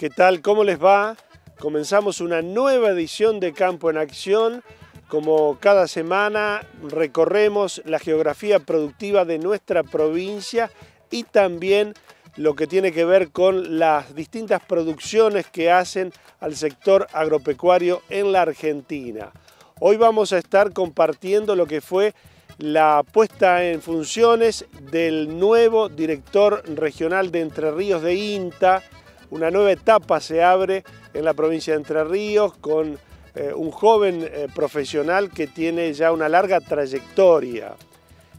¿Qué tal? ¿Cómo les va? Comenzamos una nueva edición de Campo en Acción. Como cada semana recorremos la geografía productiva de nuestra provincia y también lo que tiene que ver con las distintas producciones que hacen al sector agropecuario en la Argentina. Hoy vamos a estar compartiendo lo que fue la puesta en funciones del nuevo director regional de Entre Ríos de INTA, una nueva etapa se abre en la provincia de Entre Ríos con eh, un joven eh, profesional que tiene ya una larga trayectoria.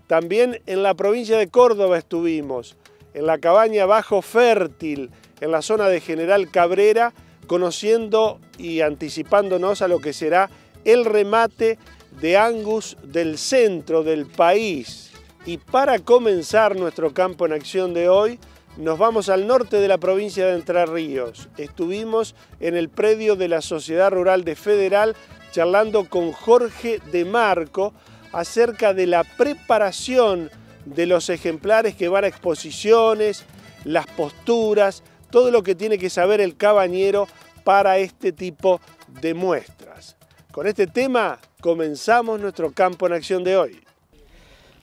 También en la provincia de Córdoba estuvimos, en la cabaña Bajo Fértil, en la zona de General Cabrera, conociendo y anticipándonos a lo que será el remate de Angus del centro del país. Y para comenzar nuestro campo en acción de hoy, nos vamos al norte de la provincia de Entre Ríos. Estuvimos en el predio de la Sociedad Rural de Federal charlando con Jorge de Marco acerca de la preparación de los ejemplares que van a exposiciones, las posturas, todo lo que tiene que saber el cabañero para este tipo de muestras. Con este tema comenzamos nuestro campo en acción de hoy.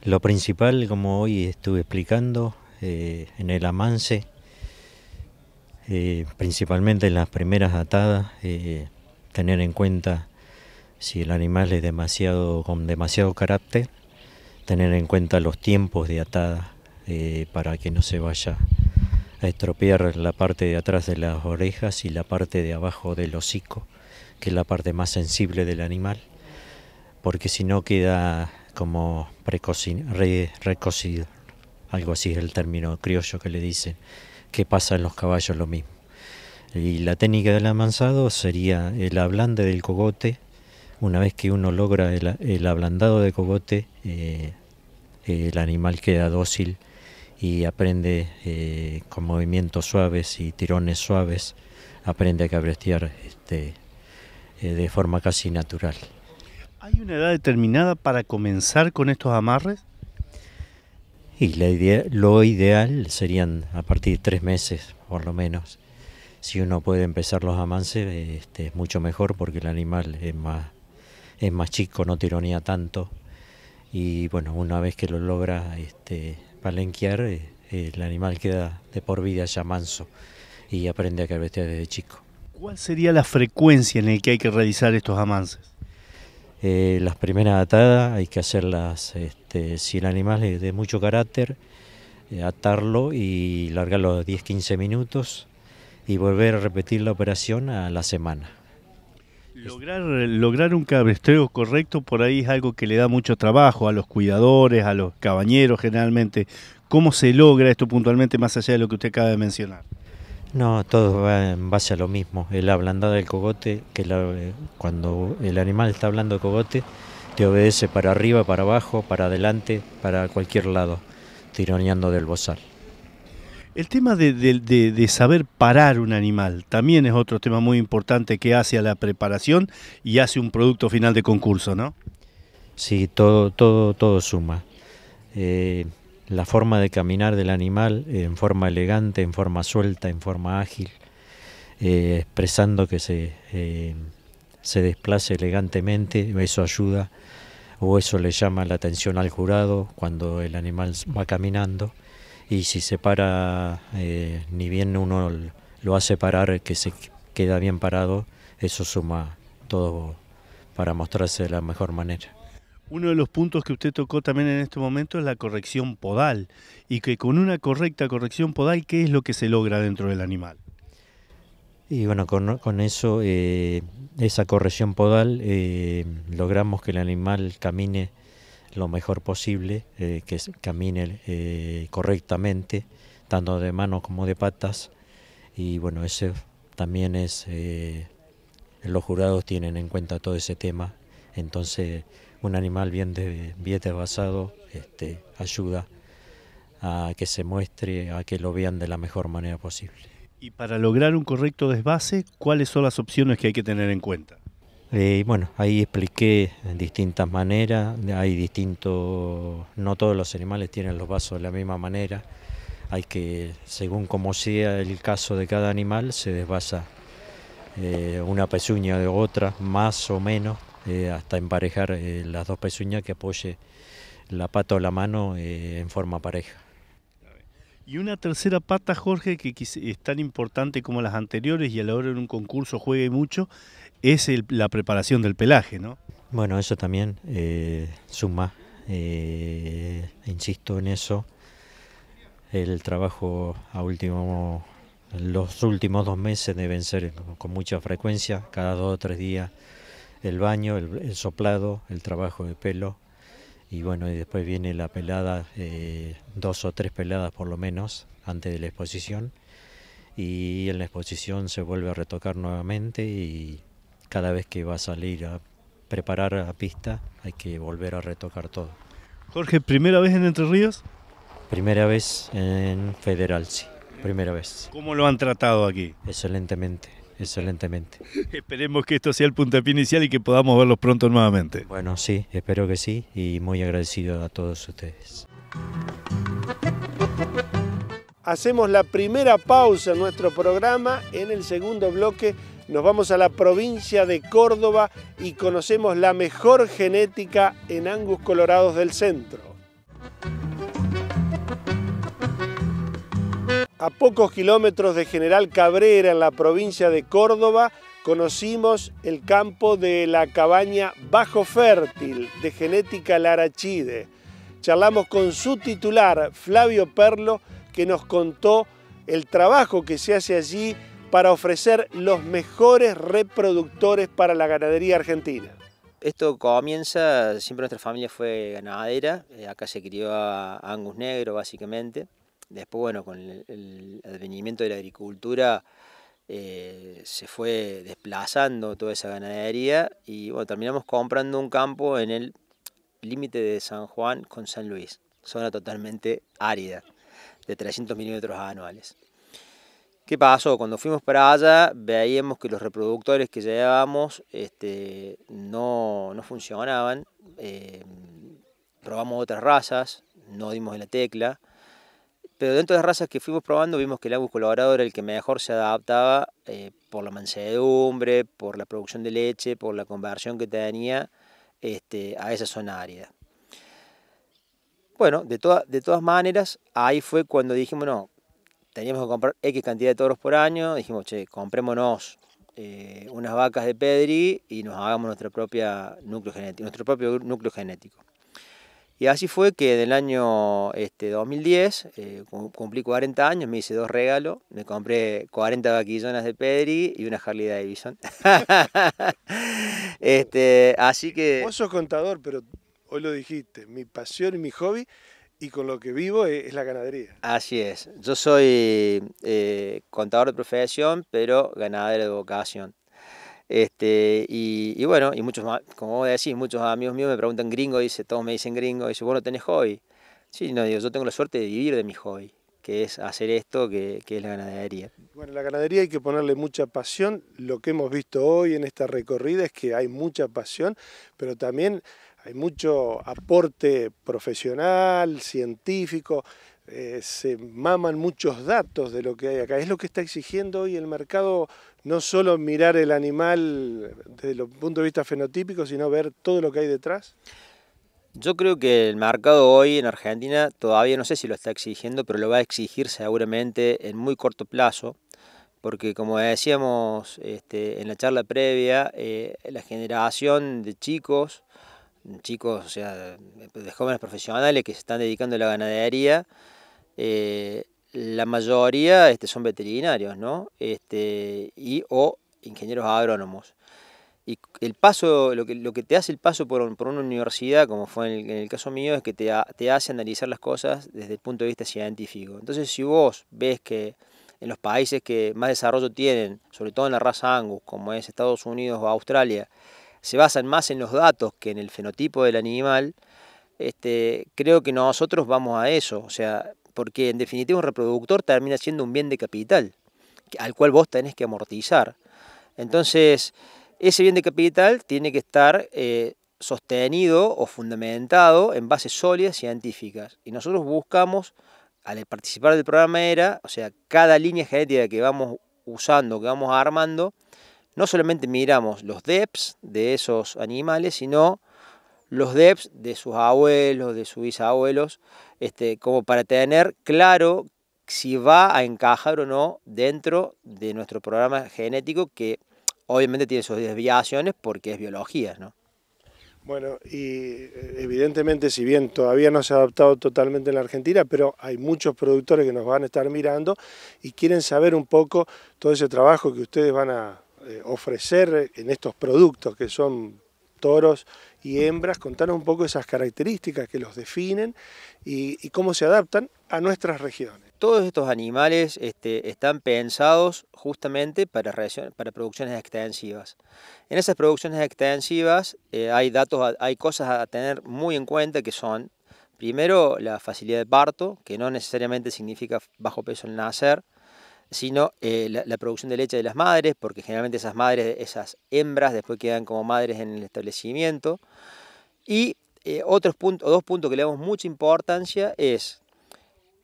Lo principal, como hoy estuve explicando, eh, en el amance, eh, principalmente en las primeras atadas, eh, tener en cuenta si el animal es demasiado con demasiado carácter, tener en cuenta los tiempos de atada para que no se vaya a estropear la parte de atrás de las orejas y la parte de abajo del hocico, que es la parte más sensible del animal, porque si no queda como recocido algo así es el término criollo que le dicen, que pasa en los caballos lo mismo. Y la técnica del amansado sería el ablande del cogote, una vez que uno logra el, ablandado de cogote, eh, el animal queda dócil y aprende eh, con movimientos suaves y tirones suaves, aprende a cabrestear este, eh, de forma casi natural. ¿Hay una edad determinada para comenzar con estos amarres? Y la idea, lo ideal serían a partir de tres meses, por lo menos. Si uno puede empezar los amances este, es mucho mejor porque el animal es más, es más chico, no tironía tanto. Y bueno, una vez que lo logra este, palenquear, eh, el animal queda de por vida ya manso y aprende a cabecear desde chico. ¿Cuál sería la frecuencia en la que hay que realizar estos amances eh, las primeras atadas hay que hacerlas este, si el animal de mucho carácter, eh, atarlo y largarlo 10-15 minutos y volver a repetir la operación a la semana. Lograr, lograr un cabestreo correcto por ahí es algo que le da mucho trabajo a los cuidadores, a los cabañeros generalmente. ¿Cómo se logra esto puntualmente más allá de lo que usted acaba de mencionar? No, todo va en base a lo mismo. El ablandada del cogote, que cuando el animal está hablando de cogote, te obedece para arriba, para abajo, para adelante, para cualquier lado, tironeando del bozal. El tema de, saber parar un animal también es otro tema muy importante que hace a la preparación y hace un producto final de concurso, ¿no? Sí, todo, todo, todo suma. Eh, la forma de caminar del animal en forma elegante, en forma suelta, en forma ágil, eh, expresando que se, eh, se desplace elegantemente, eso ayuda o eso le llama la atención al jurado cuando el animal va caminando y si se para, eh, ni bien uno lo hace parar, que se queda bien parado, eso suma todo para mostrarse de la mejor manera. Uno de los puntos que usted tocó también en este momento es la corrección podal y que con una correcta corrección podal, ¿qué es lo que se logra dentro del animal? Y bueno, con, eso, eh, esa corrección podal, eh, logramos que el animal camine lo mejor posible, eh, que camine correctamente, tanto de manos como de patas. Y bueno, ese también es, los jurados tienen en cuenta todo ese tema. Entonces, un animal bien, de, bien este, ayuda a que se muestre, a que lo vean de la mejor manera posible. Y para lograr un correcto desvase, ¿cuáles son las opciones que hay que tener en cuenta? Eh, bueno, ahí expliqué en distintas maneras, hay distintos, no todos los animales tienen los vasos de la misma manera, hay que, según como sea el caso de cada animal, se desvasa eh, una pezuña de otra, más o menos, eh, hasta emparejar eh, las dos pezuñas que apoye la pata o la mano eh, en forma pareja. Y una tercera pata, Jorge, que es tan importante como las anteriores y a la hora de un concurso juegue mucho, es la preparación del pelaje, ¿no? Bueno, eso también suma, insisto en eso, el trabajo a último los últimos dos meses deben ser con mucha frecuencia, cada dos o tres días el baño, el, soplado, el trabajo de pelo y bueno, y después viene la pelada, eh, dos o tres peladas por lo menos antes de la exposición y en la exposición se vuelve a retocar nuevamente y cada vez que va a salir a preparar la pista hay que volver a retocar todo. Jorge, ¿primera vez en Entre Ríos? Primera vez en Federal, sí, primera vez. ¿Cómo lo han tratado aquí? Excelentemente excelentemente. Esperemos que esto sea el puntapié inicial y que podamos verlos pronto nuevamente. Bueno, sí, espero que sí y muy agradecido a todos ustedes. Hacemos la primera pausa en nuestro programa. En el segundo bloque nos vamos a la provincia de Córdoba y conocemos la mejor genética en Angus Colorados del centro. a pocos kilómetros de General Cabrera, en la provincia de Córdoba, conocimos el campo de la cabaña Bajo Fértil, de genética Larachide. Charlamos con su titular, Flavio Perlo, que nos contó el trabajo que se hace allí para ofrecer los mejores reproductores para la ganadería argentina. Esto comienza, siempre nuestra familia fue ganadera, eh, acá se crió a Angus Negro básicamente, Después, bueno, con el, advenimiento de la agricultura eh, se fue desplazando toda esa ganadería y bueno, terminamos comprando un campo en el límite de San Juan con San Luis, zona totalmente árida, de 300 milímetros anuales. ¿Qué pasó? Cuando fuimos para allá veíamos que los reproductores que llevábamos este, no, funcionaban. robamos eh, probamos otras razas, no dimos en la tecla. Pero dentro de las razas que fuimos probando vimos que el Angus colaborador era el que mejor se adaptaba eh, por la mansedumbre, por la producción de leche, por la conversión que tenía este, a esa zona árida. Bueno, de, de todas maneras, ahí fue cuando dijimos, no, teníamos que comprar X cantidad de toros por año, dijimos, che, comprémonos eh, unas vacas de Pedri y nos hagamos propia núcleo genético, nuestro propio núcleo genético. Y así fue que en el año este, 2010, eh, cumplí 40 años, me hice dos regalos, me compré 40 vaquillonas de Pedri y una Harley Davidson. este, así que... Vos sos contador, pero hoy lo dijiste, mi pasión y mi hobby y con lo que vivo e-, es, la ganadería. Así es, yo soy eh, contador de profesión, pero ganadero de vocación. Este, y, bueno, y muchos, como vos decís, muchos amigos míos me preguntan gringo, dice, todos me dicen gringo, dice, vos no tenés hobby. Sí, no, digo, yo tengo la suerte de vivir de mi hobby, que es hacer esto, que, es la ganadería. Bueno, la ganadería hay que ponerle mucha pasión. Lo que hemos visto hoy en esta recorrida es que hay mucha pasión, pero también hay mucho aporte profesional, científico. Eh, se maman muchos datos de lo que hay acá. Es lo que está exigiendo hoy el mercado no solo mirar el animal desde el punto de vista fenotípico, sino ver todo lo que hay detrás? Yo creo que el mercado hoy en Argentina todavía no sé si lo está exigiendo, pero lo va a exigir seguramente en muy corto plazo, porque como decíamos este, en la charla previa, eh, la generación de chicos, chicos, o sea, de jóvenes profesionales que se están dedicando a la ganadería, eh, la mayoría este, son veterinarios, ¿no? Este, y o ingenieros agrónomos. Y el paso, lo que, lo que te hace el paso por, una universidad, como fue en el, caso mío, es que te, hace analizar las cosas desde el punto de vista científico. Entonces, si vos ves que en los países que más desarrollo tienen, sobre todo en la raza Angus, como es Estados Unidos o Australia, se basan más en los datos que en el fenotipo del animal, este, creo que nosotros vamos a eso. O sea, porque en definitiva un reproductor termina siendo un bien de capital, al cual vos tenés que amortizar. Entonces, ese bien de capital tiene que estar eh, sostenido o fundamentado en bases sólidas científicas. Y nosotros buscamos, al participar del programa ERA, o sea, cada línea genética que vamos usando, que vamos armando, no solamente miramos los DEPs de esos animales, sino los DEPs de sus abuelos, de sus bisabuelos, este, como para tener claro si va a encajar o no dentro de nuestro programa genético que obviamente tiene sus desviaciones porque es biología, ¿no? Bueno, y eh, evidentemente si bien todavía no se ha adaptado totalmente en la Argentina, pero hay muchos productores que nos van a estar mirando y quieren saber un poco todo ese trabajo que ustedes van a eh, ofrecer en estos productos que son toros y hembras, contanos un poco esas características que los definen y, cómo se adaptan a nuestras regiones. Todos estos animales este, están pensados justamente para, para producciones extensivas. En esas producciones extensivas eh, hay datos, hay cosas a tener muy en cuenta que son, primero, la facilidad de parto, que no necesariamente significa bajo peso al nacer, sino eh, la, producción de leche de las madres, porque generalmente esas madres, esas hembras, después quedan como madres en el establecimiento. Y eh, otros puntos, dos puntos que le damos mucha importancia es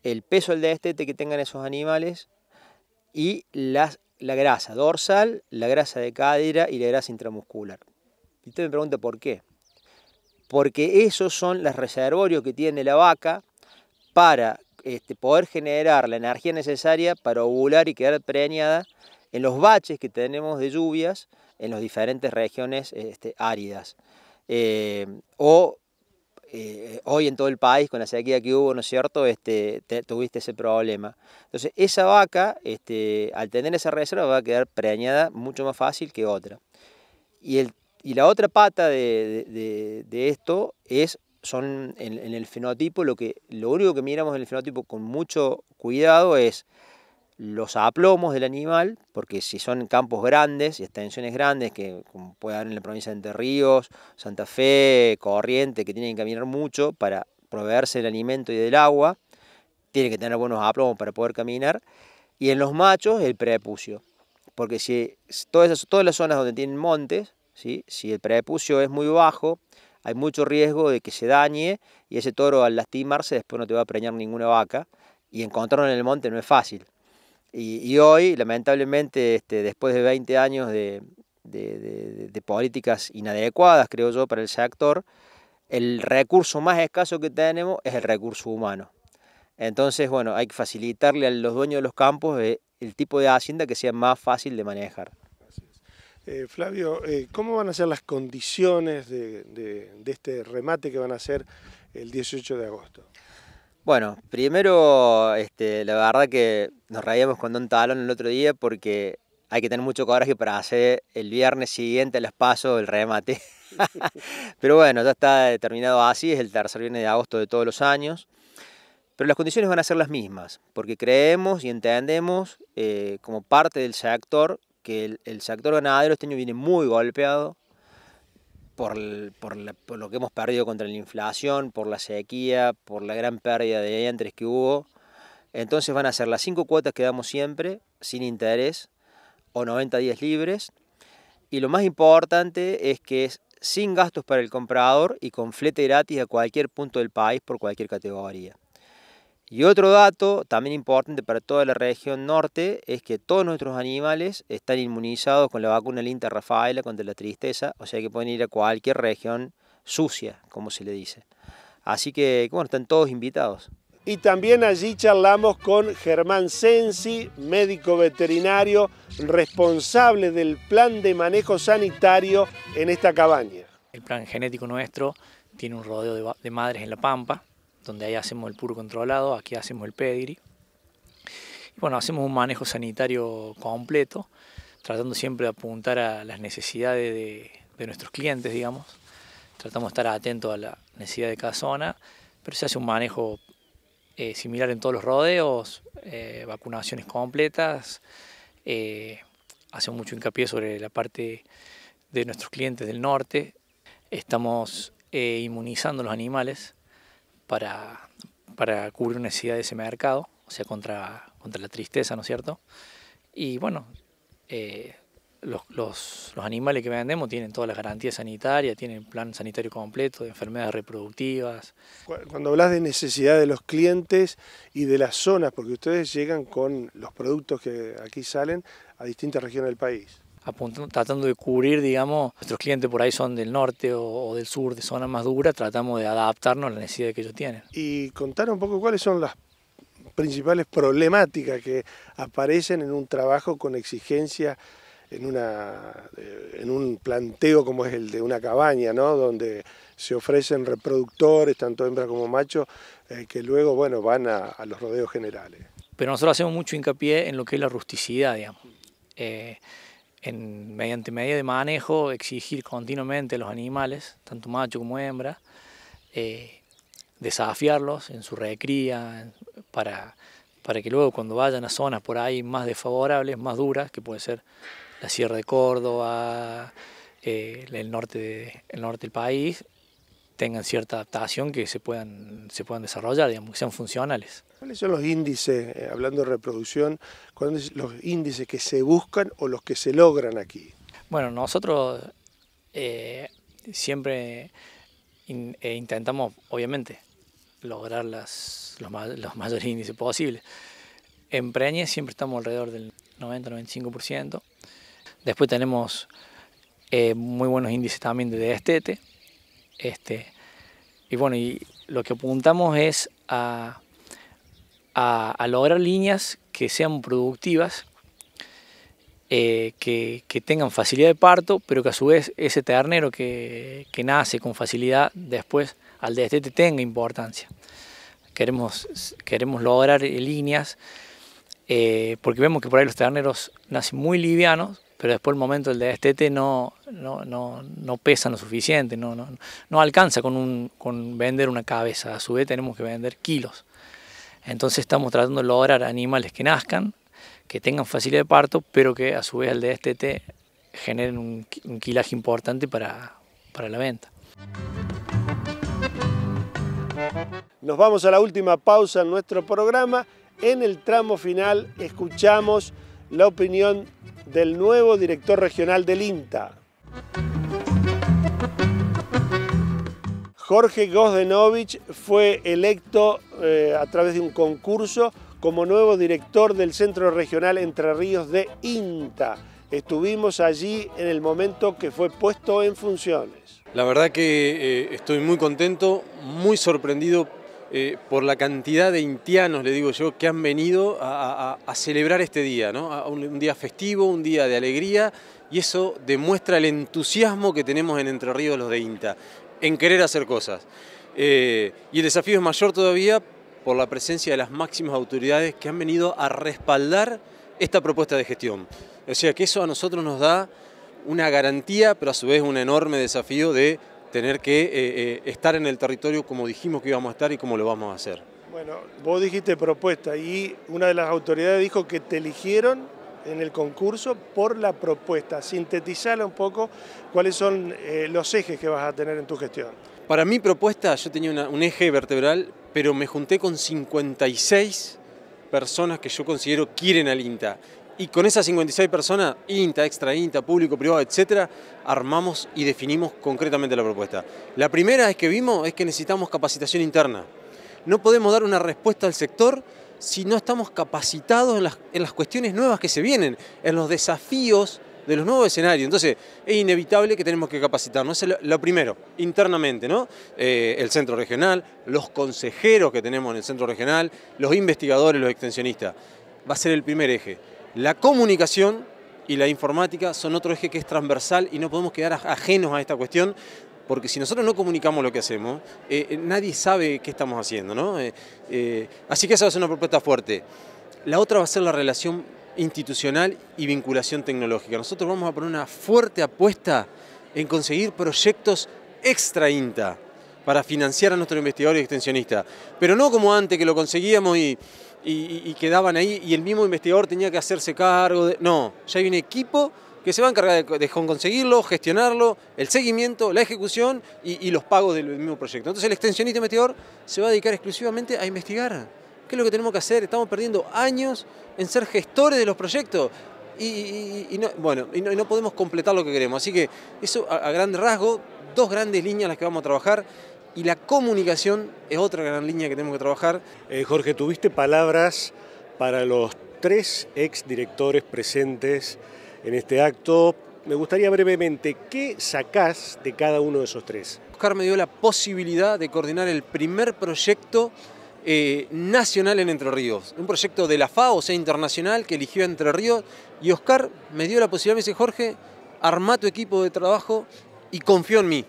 el peso del destete que tengan esos animales y las, la grasa dorsal, la grasa de cadera y la grasa intramuscular. Y usted me pregunta por qué. Porque esos son los reservorios que tiene la vaca para este, poder generar la energía necesaria para ovular y quedar preñada en los baches que tenemos de lluvias en las diferentes regiones este, áridas. Eh, o eh, hoy en todo el país, con la sequía que hubo, ¿no es cierto?, este, tuviste ese problema. Entonces, esa vaca, al tener esa reserva, va a quedar preñada mucho más fácil que otra. Y, la otra pata de, de esto es son en, el fenotipo, lo, que, lo único que miramos en el fenotipo con mucho cuidado es los aplomos del animal, porque si son campos grandes y extensiones grandes, que como puede haber en la provincia de Entre Ríos, Santa Fe, Corriente, que tienen que caminar mucho para proveerse del alimento y del agua, tiene que tener buenos aplomos para poder caminar, y en los machos el prepucio, porque si todas, todas las zonas donde tienen montes, ¿sí? si el prepucio es muy bajo, hay mucho riesgo de que se dañe y ese toro al lastimarse después no te va a preñar ninguna vaca y encontrarlo en el monte no es fácil. Y, hoy, lamentablemente, este, después de 20 años de, de, políticas inadecuadas, creo yo, para el sector, el recurso más escaso que tenemos es el recurso humano. Entonces, bueno, hay que facilitarle a los dueños de los campos eh, el tipo de hacienda que sea más fácil de manejar. Eh, Flavio, eh, ¿cómo van a ser las condiciones de, este remate que van a hacer el 18 de agosto? Bueno, primero, este, la verdad que nos reíamos con Don Talón el otro día porque hay que tener mucho coraje para hacer el viernes siguiente las PASO el remate. Pero bueno, ya está determinado así, es el tercer viernes de agosto de todos los años. Pero las condiciones van a ser las mismas, porque creemos y entendemos eh, como parte del sector que el, sector ganadero este año viene muy golpeado por, lo que hemos perdido contra la inflación, por la sequía, por la gran pérdida de entres que hubo. Entonces van a ser las cinco cuotas que damos siempre, sin interés, o 90 días libres. Y lo más importante es que es sin gastos para el comprador y con flete gratis a cualquier punto del país por cualquier categoría. Y otro dato también importante para toda la región norte es que todos nuestros animales están inmunizados con la vacuna Linta Rafaela contra la tristeza, o sea que pueden ir a cualquier región sucia, como se le dice. Así que, bueno, están todos invitados. Y también allí charlamos con Germán Sensi, médico veterinario responsable del plan de manejo sanitario en esta cabaña. El plan genético nuestro tiene un rodeo de madres en la pampa, donde ahí hacemos el puro controlado, aquí hacemos el pedigree. Y bueno, hacemos un manejo sanitario completo, tratando siempre de apuntar a las necesidades de, nuestros clientes, digamos. Tratamos de estar atentos a la necesidad de cada zona, pero se hace un manejo eh, similar en todos los rodeos, eh, vacunaciones completas. Eh, ...hacemos mucho hincapié sobre la parte de nuestros clientes del norte. Estamos inmunizando los animales para, cubrir una necesidad de ese mercado, o sea, contra, contra la tristeza, ¿no es cierto? Y bueno, eh, los, los, animales que vendemos tienen todas las garantías sanitarias, tienen plan sanitario completo de enfermedades reproductivas. Cuando hablas de necesidad de los clientes y de las zonas, porque ustedes llegan con los productos que aquí salen a distintas regiones del país tratando de cubrir, digamos, nuestros clientes por ahí son del norte o, del sur, de zonas más duras, tratamos de adaptarnos a la necesidad que ellos tienen. Y contar un poco cuáles son las principales problemáticas que aparecen en un trabajo con exigencia en, una, eh, en un planteo como es el de una cabaña, ¿no? donde se ofrecen reproductores, tanto hembra como macho, eh, que luego bueno, van a, los rodeos generales. Pero nosotros hacemos mucho hincapié en lo que es la rusticidad, digamos. Eh, mediante medio de manejo, exigir continuamente a los animales, tanto macho como hembra, eh, desafiarlos en su recría, para, para que luego cuando vayan a zonas por ahí más desfavorables, más duras, que puede ser la Sierra de Córdoba, eh, el, norte norte del país, tengan cierta adaptación que se puedan, se puedan desarrollar, digamos, que sean funcionales. ¿Cuáles son los índices, eh, hablando de reproducción, cuáles los índices que se buscan o los que se logran aquí? Bueno, nosotros eh, siempre eh, intentamos, obviamente, lograr los, mayores índices posibles. En preñez siempre estamos alrededor del 90-95%. Después tenemos muy buenos índices también de destete. Este, y bueno, y lo que apuntamos es a a, lograr líneas que sean productivas, eh, que, tengan facilidad de parto, pero que a su vez ese ternero que, nace con facilidad después al destete tenga importancia. Queremos, queremos lograr líneas, eh, porque vemos que por ahí los terneros nacen muy livianos, pero después el momento del destete no, no, no, no pesa lo suficiente, no, no, no alcanza con, un, con vender una cabeza, a su vez tenemos que vender kilos. Entonces estamos tratando de lograr animales que nazcan, que tengan facilidad de parto, pero que a su vez al DSTT generen un, quilaje importante para, para la venta. Nos vamos a la última pausa en nuestro programa. En el tramo final escuchamos la opinión del nuevo director regional del INTA. Jorge Gosdenovich fue electo eh, a través de un concurso como nuevo director del Centro Regional Entre Ríos de INTA. Estuvimos allí en el momento que fue puesto en funciones. La verdad que eh, estoy muy contento, muy sorprendido eh, por la cantidad de intianos, le digo yo, que han venido a, celebrar este día, ¿no? un, un, día festivo, un día de alegría, y eso demuestra el entusiasmo que tenemos en Entre Ríos los de INTA en querer hacer cosas. Eh, y el desafío es mayor todavía por la presencia de las máximas autoridades que han venido a respaldar esta propuesta de gestión. O sea que eso a nosotros nos da una garantía, pero a su vez un enorme desafío de tener que eh, eh, estar en el territorio como dijimos que íbamos a estar y como lo vamos a hacer. Bueno, vos dijiste propuesta y una de las autoridades dijo que te eligieron en el concurso por la propuesta. Sintetizala un poco cuáles son eh, los ejes que vas a tener en tu gestión. Para mi propuesta yo tenía un eje vertebral, pero me junté con 56 personas que yo considero quieren al INTA. Y con esas 56 personas, INTA, extra INTA, público, privado, etcétera, armamos y definimos concretamente la propuesta. La primera es que vimos es que necesitamos capacitación interna. No podemos dar una respuesta al sector si no estamos capacitados en las, cuestiones nuevas que se vienen, en los desafíos de los nuevos escenarios. Entonces, es inevitable que tenemos que capacitarnos. lo, primero, internamente, ¿no? Eh, el centro regional, los consejeros que tenemos en el centro regional, los investigadores, los extensionistas. Va a ser el primer eje. La comunicación y la informática son otro eje que es transversal y no podemos quedar ajenos a esta cuestión porque si nosotros no comunicamos lo que hacemos, eh, eh, nadie sabe qué estamos haciendo, ¿no? Eh, así que esa va a ser una propuesta fuerte. La otra va a ser la relación institucional y vinculación tecnológica. Nosotros vamos a poner una fuerte apuesta en conseguir proyectos extra INTA para financiar a nuestros investigadores y extensionistas. Pero no como antes, que lo conseguíamos y, quedaban ahí y el mismo investigador tenía que hacerse cargo. De... No, ya hay un equipo que se va a encargar de, conseguirlo, gestionarlo, el seguimiento, la ejecución y, los pagos del mismo proyecto. Entonces el extensionista meteor se va a dedicar exclusivamente a investigar. ¿Qué es lo que tenemos que hacer? Estamos perdiendo años en ser gestores de los proyectos. Y, no, bueno, y no, podemos completar lo que queremos. Así que eso a, gran rasgo, dos grandes líneas las que vamos a trabajar y la comunicación es otra gran línea que tenemos que trabajar. Eh, Jorge, tuviste palabras para los tres ex directores presentes en este acto. Me gustaría brevemente, ¿qué sacás de cada uno de esos tres? Oscar me dio la posibilidad de coordinar el primer proyecto eh, nacional en Entre Ríos, un proyecto de la FAO, o sea, internacional, que eligió Entre Ríos, y Oscar me dio la posibilidad, me dice, Jorge, arma tu equipo de trabajo y confío en mí.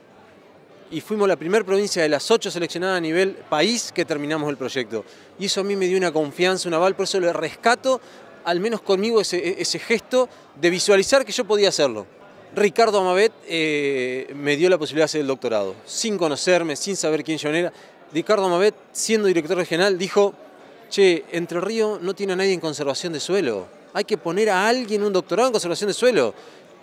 Y fuimos la primera provincia de las ocho seleccionadas a nivel país que terminamos el proyecto. Y eso a mí me dio una confianza, un aval, por eso lo rescato al menos conmigo ese, gesto de visualizar que yo podía hacerlo. Ricardo Amabet eh, me dio la posibilidad de hacer el doctorado, sin conocerme, sin saber quién yo era. Ricardo Amabet, siendo director regional, dijo, che, Entre Río no tiene a nadie en conservación de suelo, hay que poner a alguien un doctorado en conservación de suelo.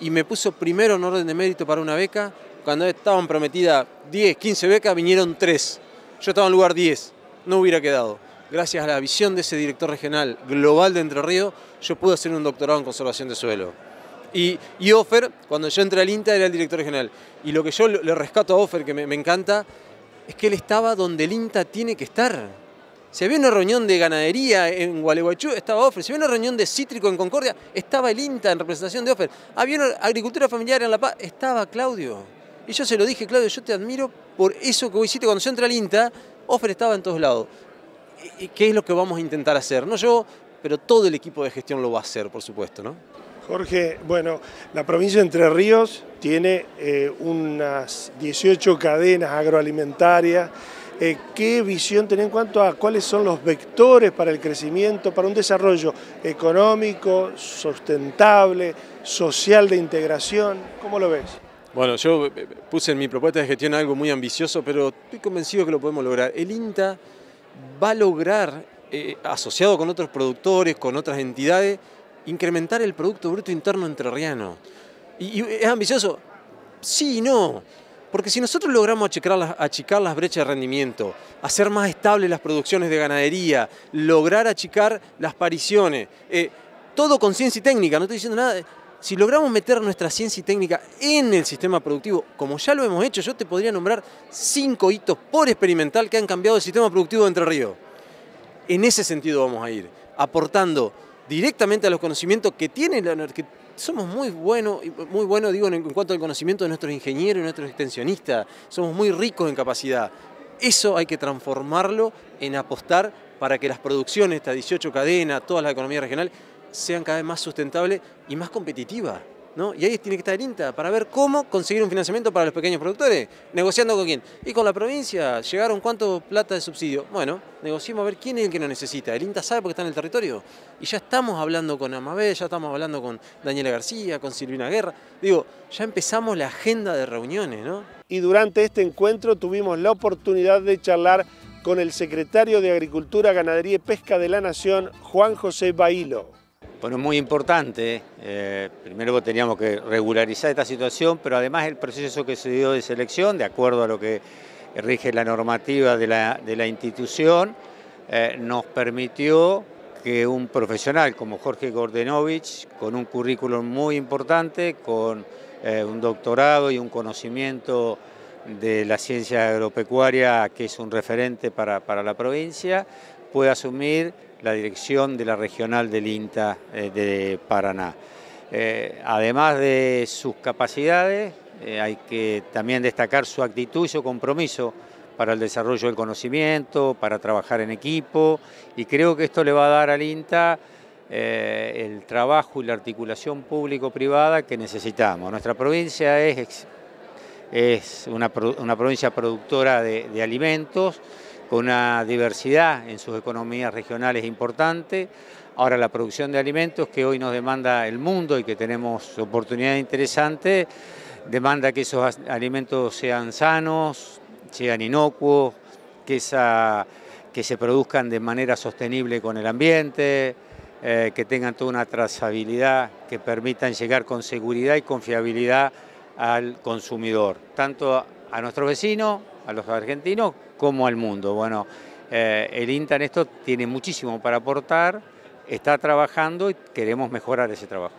Y me puso primero en orden de mérito para una beca, cuando estaban prometidas 10, 15 becas, vinieron 3. Yo estaba en lugar 10, no hubiera quedado gracias a la visión de ese director regional global de Entre Ríos, yo pude hacer un doctorado en conservación de suelo. Y, Offer, cuando yo entré al INTA, era el director regional. Y lo que yo le rescato a Offer, que me, encanta, es que él estaba donde el INTA tiene que estar. Si había una reunión de ganadería en Gualeguaychú, estaba Offer. Si había una reunión de cítrico en Concordia, estaba el INTA en representación de Offer. Había una agricultura familiar en La Paz, estaba Claudio. Y yo se lo dije, Claudio, yo te admiro por eso que vos hiciste cuando yo entré al INTA, Offer estaba en todos lados qué es lo que vamos a intentar hacer? No yo, pero todo el equipo de gestión lo va a hacer, por supuesto, ¿no? Jorge, bueno, la provincia de Entre Ríos tiene eh, unas 18 cadenas agroalimentarias. Eh, ¿Qué visión tiene en cuanto a cuáles son los vectores para el crecimiento, para un desarrollo económico, sustentable, social de integración? ¿Cómo lo ves? Bueno, yo eh, puse en mi propuesta de gestión algo muy ambicioso, pero estoy convencido que lo podemos lograr. El INTA va a lograr, eh, asociado con otros productores, con otras entidades, incrementar el Producto Bruto Interno entrerriano. ¿Y, es ambicioso? Sí y no. Porque si nosotros logramos achicar las, brechas de rendimiento, hacer más estables las producciones de ganadería, lograr achicar las pariciones, eh, todo con ciencia y técnica, no estoy diciendo nada, si logramos meter nuestra ciencia y técnica en el sistema productivo, como ya lo hemos hecho, yo te podría nombrar cinco hitos por experimental que han cambiado el sistema productivo de Entre Ríos. En ese sentido vamos a ir, aportando directamente a los conocimientos que tiene la que somos muy buenos, muy bueno, digo, en cuanto al conocimiento de nuestros ingenieros y nuestros extensionistas, somos muy ricos en capacidad. Eso hay que transformarlo en apostar para que las producciones, estas 18 cadenas, toda la economía regional, sean cada vez más sustentables y más competitivas. ¿no? Y ahí tiene que estar el INTA para ver cómo conseguir un financiamiento para los pequeños productores. ¿Negociando con quién? Y con la provincia. ¿Llegaron cuánto plata de subsidio? Bueno, negociemos a ver quién es el que nos necesita. El INTA sabe porque está en el territorio. Y ya estamos hablando con Amabé, ya estamos hablando con Daniela García, con Silvina Guerra. Digo, ya empezamos la agenda de reuniones, ¿no? Y durante este encuentro tuvimos la oportunidad de charlar con el secretario de Agricultura, Ganadería y Pesca de la Nación, Juan José Bailo. Bueno, es muy importante. Eh, primero teníamos que regularizar esta situación, pero además el proceso que se dio de selección, de acuerdo a lo que rige la normativa de la, institución, eh, nos permitió que un profesional como Jorge Gordenovich, con un currículum muy importante, con eh, un doctorado y un conocimiento de la ciencia agropecuaria, que es un referente para, para la provincia, pueda asumir la dirección de la regional del INTA eh, de Paraná. Eh, además de sus capacidades, eh, hay que también destacar su actitud y su compromiso para el desarrollo del conocimiento, para trabajar en equipo, y creo que esto le va a dar al INTA el trabajo y la articulación público-privada que necesitamos. Nuestra provincia es, es una, provincia productora de alimentos, con una diversidad en sus economías regionales importante. Ahora la producción de alimentos que hoy nos demanda el mundo y que tenemos oportunidad interesante, demanda que esos alimentos sean sanos, sean inocuos, que, se produzcan de manera sostenible con el ambiente, eh, que tengan toda una trazabilidad, que permitan llegar con seguridad y confiabilidad al consumidor, tanto a, a nuestros vecinos, a los argentinos, como al mundo. Bueno, eh, el INTA en esto tiene muchísimo para aportar, está trabajando y queremos mejorar ese trabajo.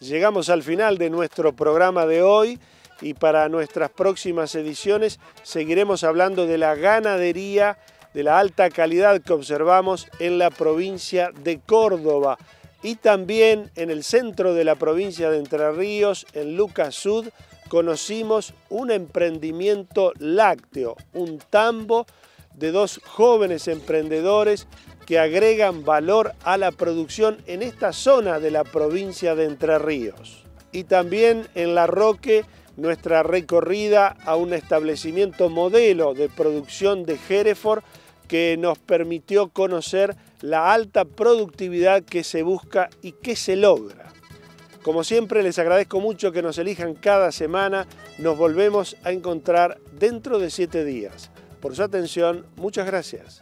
Llegamos al final de nuestro programa de hoy y para nuestras próximas ediciones seguiremos hablando de la ganadería, de la alta calidad que observamos en la provincia de Córdoba y también en el centro de la provincia de Entre Ríos, en Lucas Sud, conocimos un emprendimiento lácteo, un tambo de dos jóvenes emprendedores que agregan valor a la producción en esta zona de la provincia de Entre Ríos. Y también en La Roque, nuestra recorrida a un establecimiento modelo de producción de Hereford que nos permitió conocer la alta productividad que se busca y que se logra. Como siempre, les agradezco mucho que nos elijan cada semana. Nos volvemos a encontrar dentro de siete días. Por su atención, muchas gracias.